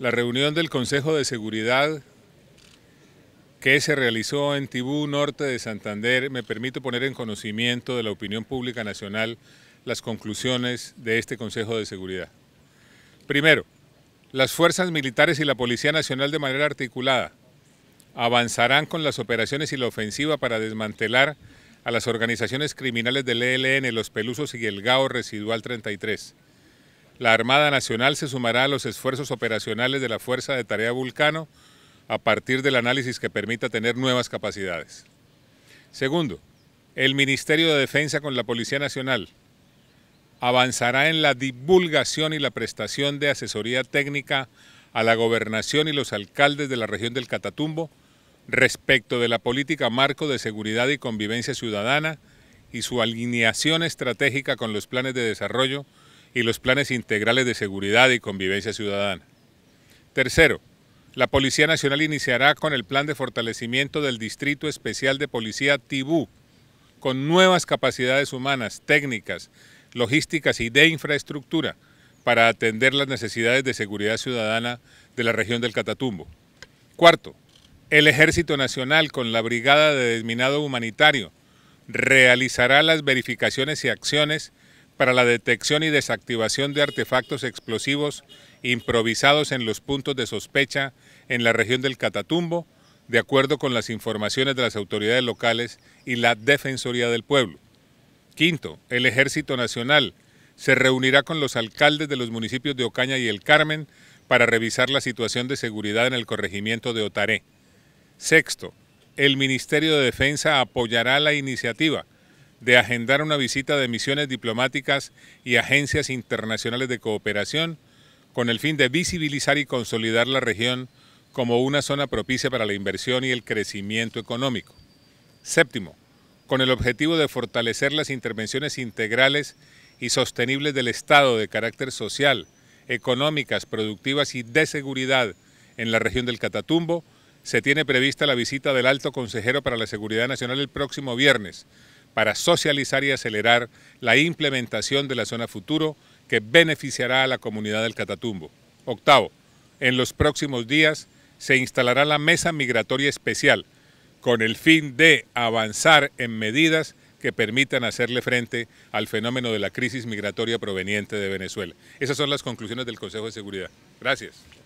La reunión del Consejo de Seguridad que se realizó en Tibú Norte de Santander me permite poner en conocimiento de la opinión pública nacional las conclusiones de este Consejo de Seguridad. Primero, las fuerzas militares y la Policía Nacional de manera articulada avanzarán con las operaciones y la ofensiva para desmantelar a las organizaciones criminales del ELN, los Pelusos y el GAO Residual 33 la Armada Nacional se sumará a los esfuerzos operacionales de la Fuerza de Tarea Vulcano a partir del análisis que permita tener nuevas capacidades. Segundo, el Ministerio de Defensa con la Policía Nacional avanzará en la divulgación y la prestación de asesoría técnica a la gobernación y los alcaldes de la región del Catatumbo respecto de la política marco de seguridad y convivencia ciudadana y su alineación estratégica con los planes de desarrollo y los planes integrales de seguridad y convivencia ciudadana. Tercero, la Policía Nacional iniciará con el plan de fortalecimiento del Distrito Especial de Policía Tibú, con nuevas capacidades humanas, técnicas, logísticas y de infraestructura para atender las necesidades de seguridad ciudadana de la región del Catatumbo. Cuarto, el Ejército Nacional con la Brigada de Desminado Humanitario realizará las verificaciones y acciones para la detección y desactivación de artefactos explosivos improvisados en los puntos de sospecha en la región del Catatumbo, de acuerdo con las informaciones de las autoridades locales y la Defensoría del Pueblo. Quinto, el Ejército Nacional se reunirá con los alcaldes de los municipios de Ocaña y El Carmen para revisar la situación de seguridad en el corregimiento de Otaré. Sexto, el Ministerio de Defensa apoyará la iniciativa de agendar una visita de misiones diplomáticas y agencias internacionales de cooperación con el fin de visibilizar y consolidar la región como una zona propicia para la inversión y el crecimiento económico. Séptimo, con el objetivo de fortalecer las intervenciones integrales y sostenibles del Estado de carácter social, económicas, productivas y de seguridad en la región del Catatumbo, se tiene prevista la visita del alto consejero para la seguridad nacional el próximo viernes, para socializar y acelerar la implementación de la zona futuro que beneficiará a la comunidad del Catatumbo. Octavo, en los próximos días se instalará la mesa migratoria especial con el fin de avanzar en medidas que permitan hacerle frente al fenómeno de la crisis migratoria proveniente de Venezuela. Esas son las conclusiones del Consejo de Seguridad. Gracias.